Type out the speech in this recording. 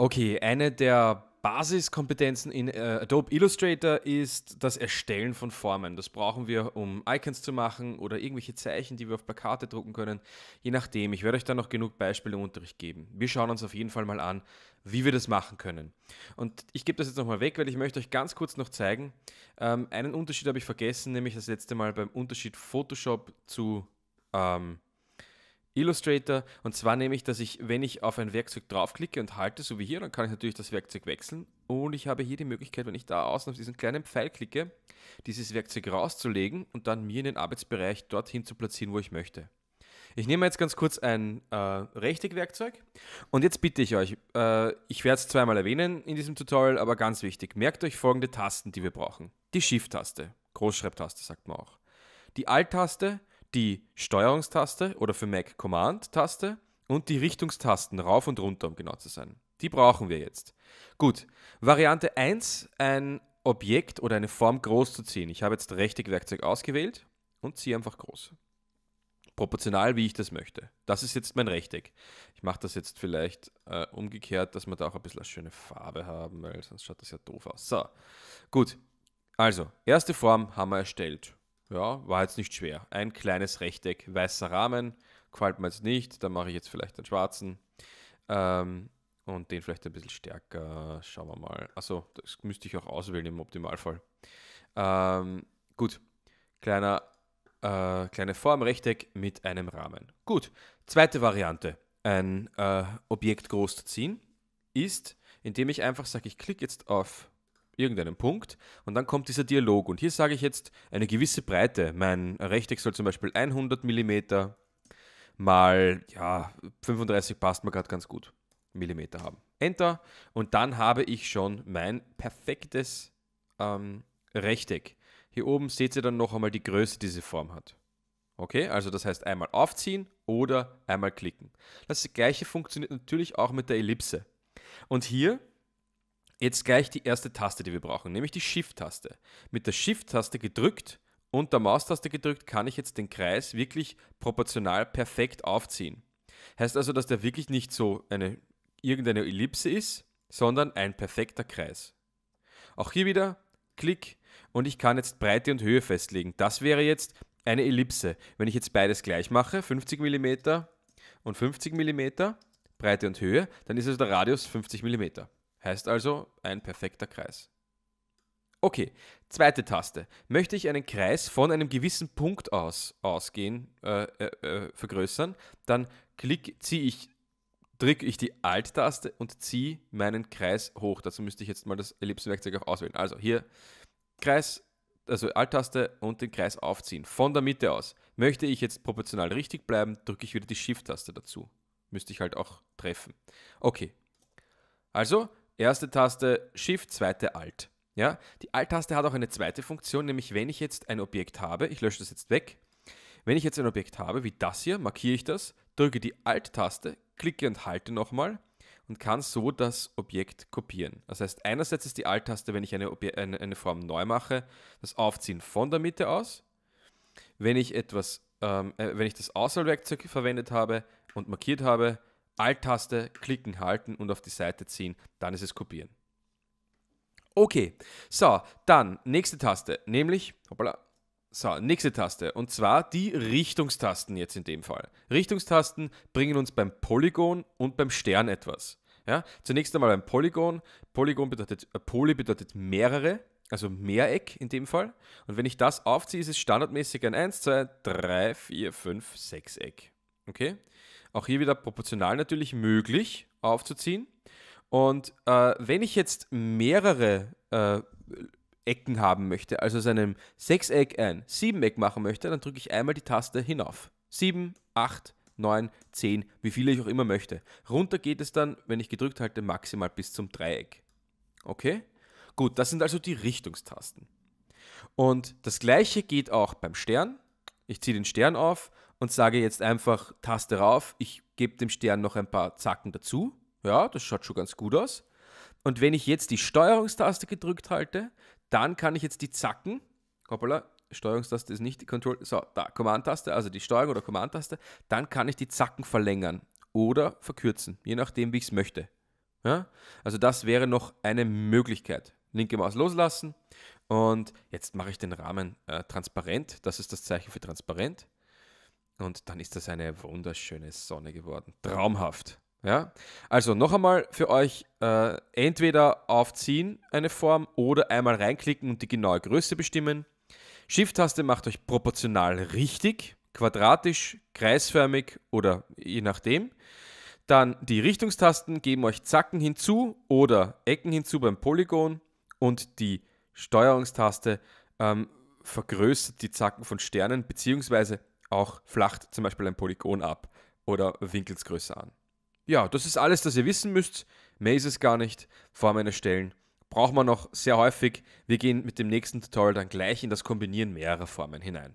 Okay, eine der Basiskompetenzen in äh, Adobe Illustrator ist das Erstellen von Formen. Das brauchen wir, um Icons zu machen oder irgendwelche Zeichen, die wir auf Plakate drucken können. Je nachdem, ich werde euch da noch genug Beispiele im Unterricht geben. Wir schauen uns auf jeden Fall mal an, wie wir das machen können. Und ich gebe das jetzt nochmal weg, weil ich möchte euch ganz kurz noch zeigen. Ähm, einen Unterschied habe ich vergessen, nämlich das letzte Mal beim Unterschied Photoshop zu ähm, Illustrator. Und zwar nehme ich, dass ich, wenn ich auf ein Werkzeug draufklicke und halte, so wie hier, dann kann ich natürlich das Werkzeug wechseln. Und ich habe hier die Möglichkeit, wenn ich da außen auf diesen kleinen Pfeil klicke, dieses Werkzeug rauszulegen und dann mir in den Arbeitsbereich dorthin zu platzieren, wo ich möchte. Ich nehme jetzt ganz kurz ein äh, Rechteckwerkzeug und jetzt bitte ich euch, äh, ich werde es zweimal erwähnen in diesem Tutorial, aber ganz wichtig, merkt euch folgende Tasten, die wir brauchen. Die Shift-Taste, Großschreibtaste sagt man auch. Die Alt-Taste, die Steuerungstaste oder für Mac Command-Taste und die Richtungstasten rauf und runter, um genau zu sein. Die brauchen wir jetzt. Gut, Variante 1, ein Objekt oder eine Form groß zu ziehen. Ich habe jetzt Rechteckwerkzeug ausgewählt und ziehe einfach groß. Proportional, wie ich das möchte. Das ist jetzt mein Rechteck. Ich mache das jetzt vielleicht äh, umgekehrt, dass wir da auch ein bisschen eine schöne Farbe haben, weil sonst schaut das ja doof aus. So, gut. Also, erste Form haben wir erstellt. Ja, war jetzt nicht schwer. Ein kleines Rechteck, weißer Rahmen, gefällt mir jetzt nicht, dann mache ich jetzt vielleicht einen schwarzen. Ähm, und den vielleicht ein bisschen stärker, schauen wir mal. Also, das müsste ich auch auswählen im Optimalfall. Ähm, gut, kleiner, äh, kleine Form, Rechteck mit einem Rahmen. Gut, zweite Variante, ein äh, Objekt groß zu ziehen, ist, indem ich einfach sage, ich klicke jetzt auf irgendeinem Punkt und dann kommt dieser Dialog. Und hier sage ich jetzt eine gewisse Breite. Mein Rechteck soll zum Beispiel 100 mm mal ja, 35 passt mir gerade ganz gut, Millimeter haben. Enter und dann habe ich schon mein perfektes ähm, Rechteck. Hier oben seht ihr dann noch einmal die Größe, die diese Form hat. Okay, also das heißt einmal aufziehen oder einmal klicken. Das gleiche funktioniert natürlich auch mit der Ellipse. Und hier jetzt gleich die erste Taste, die wir brauchen, nämlich die Shift-Taste. Mit der Shift-Taste gedrückt und der Maustaste gedrückt kann ich jetzt den Kreis wirklich proportional perfekt aufziehen. Heißt also, dass der wirklich nicht so eine irgendeine Ellipse ist, sondern ein perfekter Kreis. Auch hier wieder Klick und ich kann jetzt Breite und Höhe festlegen. Das wäre jetzt eine Ellipse. Wenn ich jetzt beides gleich mache, 50 mm und 50 mm, Breite und Höhe, dann ist also der Radius 50 mm. Heißt also ein perfekter Kreis. Okay, zweite Taste. Möchte ich einen Kreis von einem gewissen Punkt aus ausgehen, äh, äh, äh, vergrößern, dann klick, ziehe ich, drücke ich die Alt-Taste und ziehe meinen Kreis hoch. Dazu müsste ich jetzt mal das Ellipsenwerkzeug auch auswählen. Also hier Kreis, also Alt-Taste und den Kreis aufziehen. Von der Mitte aus. Möchte ich jetzt proportional richtig bleiben, drücke ich wieder die Shift-Taste dazu. Müsste ich halt auch treffen. Okay. Also erste Taste Shift, zweite Alt. Ja? Die Alt-Taste hat auch eine zweite Funktion, nämlich wenn ich jetzt ein Objekt habe, ich lösche das jetzt weg, wenn ich jetzt ein Objekt habe, wie das hier, markiere ich das, drücke die Alt-Taste, klicke und halte nochmal und kann so das Objekt kopieren. Das heißt, einerseits ist die Alt-Taste, wenn ich eine, eine, eine, Form neu mache, das Aufziehen von der Mitte aus. Wenn ich etwas, ähm, äh, wenn ich das Auswahlwerkzeug verwendet habe und markiert habe, Alt-Taste, klicken, halten und auf die Seite ziehen, dann ist es kopieren. Okay, so, dann nächste Taste, nämlich, hoppala, so, nächste Taste und zwar die Richtungstasten jetzt in dem Fall. Richtungstasten bringen uns beim Polygon und beim Stern etwas. Ja, zunächst einmal beim Polygon. Polygon bedeutet, äh, Poly bedeutet mehrere, also Mehreck in dem Fall. Und wenn ich das aufziehe, ist es standardmäßig ein 1, 2, 3, 4, 5, 6 Eck. Okay? Auch hier wieder proportional natürlich möglich aufzuziehen. Und äh, wenn ich jetzt mehrere äh, Ecken haben möchte, also aus einem Sechseck ein Siebeneck machen möchte, dann drücke ich einmal die Taste hinauf. 7, 8, 9, 10, wie viele ich auch immer möchte. Runter geht es dann, wenn ich gedrückt halte, maximal bis zum Dreieck. Okay? Gut, das sind also die Richtungstasten. Und das gleiche geht auch beim Stern. Ich ziehe den Stern auf und sage jetzt einfach Taste rauf, ich gebe dem Stern noch ein paar Zacken dazu. Ja, das schaut schon ganz gut aus. Und wenn ich jetzt die Steuerungstaste gedrückt halte, dann kann ich jetzt die Zacken, hoppala, Steuerungstaste ist nicht die Control, so, da, Command-Taste, also die Steuerung oder Command-Taste, dann kann ich die Zacken verlängern oder verkürzen, je nachdem, wie ich es möchte. Ja? Also das wäre noch eine Möglichkeit. Linke Maus loslassen und jetzt mache ich den Rahmen äh, transparent, das ist das Zeichen für transparent. Und dann ist das eine wunderschöne Sonne geworden. Traumhaft. Ja? Also noch einmal für euch, äh, entweder aufziehen eine Form oder einmal reinklicken und die genaue Größe bestimmen. Shift-Taste macht euch proportional richtig, quadratisch, kreisförmig oder je nachdem. Dann die Richtungstasten geben euch Zacken hinzu oder Ecken hinzu beim Polygon und die Steuerungstaste ähm, vergrößert die Zacken von Sternen bzw auch flacht zum Beispiel ein Polygon ab oder Winkelsgröße an. Ja, das ist alles, das ihr wissen müsst. es gar nicht, Formen erstellen braucht man noch sehr häufig. Wir gehen mit dem nächsten Tutorial dann gleich in das Kombinieren mehrerer Formen hinein.